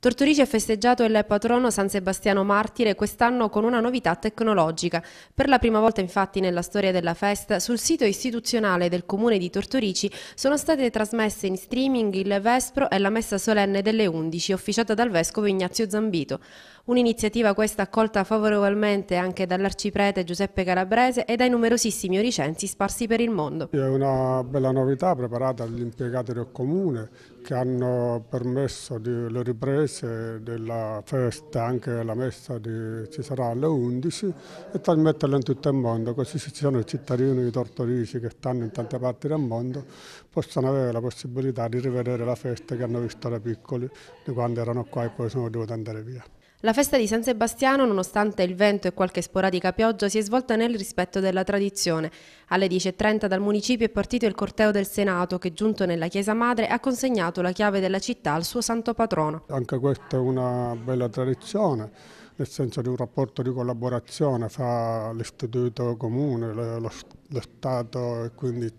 Tortorici ha festeggiato il patrono San Sebastiano Martire quest'anno con una novità tecnologica. Per la prima volta infatti nella storia della festa, sul sito istituzionale del comune di Tortorici sono state trasmesse in streaming il Vespro e la messa solenne delle 11 officiata dal vescovo Ignazio Zambito. Un'iniziativa questa accolta favorevolmente anche dall'arciprete Giuseppe Calabrese e dai numerosissimi oricensi sparsi per il mondo. È una bella novità preparata dagli impiegati del comune che hanno permesso di, le riprese messe della festa, anche la messa di, ci sarà alle 11 e trasmetterla in tutto il mondo, così se ci sono i cittadini di Tortorici che stanno in tante parti del mondo possono avere la possibilità di rivedere la festa che hanno visto da piccoli, di quando erano qua e poi sono dovuti andare via. La festa di San Sebastiano, nonostante il vento e qualche sporadica pioggia, si è svolta nel rispetto della tradizione. Alle 10.30 dal municipio è partito il corteo del Senato che, giunto nella Chiesa Madre, ha consegnato la chiave della città al suo santo patrono. Anche questa è una bella tradizione, nel senso di un rapporto di collaborazione fra l'istituto comune, lo, lo Stato e quindi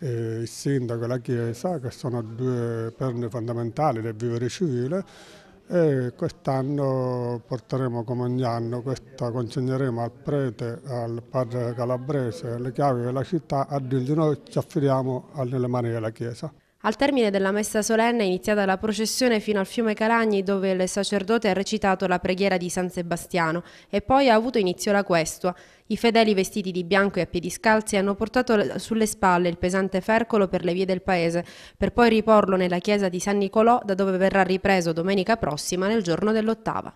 eh, il sindaco e la chiesa che sono due perni fondamentali del vivere civile e quest'anno porteremo come ogni anno questa, consegneremo al prete, al padre calabrese, le chiavi della città a Dio di noi ci affidiamo nelle mani della Chiesa. Al termine della messa solenne è iniziata la processione fino al fiume Calagni dove il sacerdote ha recitato la preghiera di San Sebastiano e poi ha avuto inizio la questua. I fedeli vestiti di bianco e a piedi scalzi hanno portato sulle spalle il pesante fercolo per le vie del paese per poi riporlo nella chiesa di San Nicolò da dove verrà ripreso domenica prossima nel giorno dell'ottava.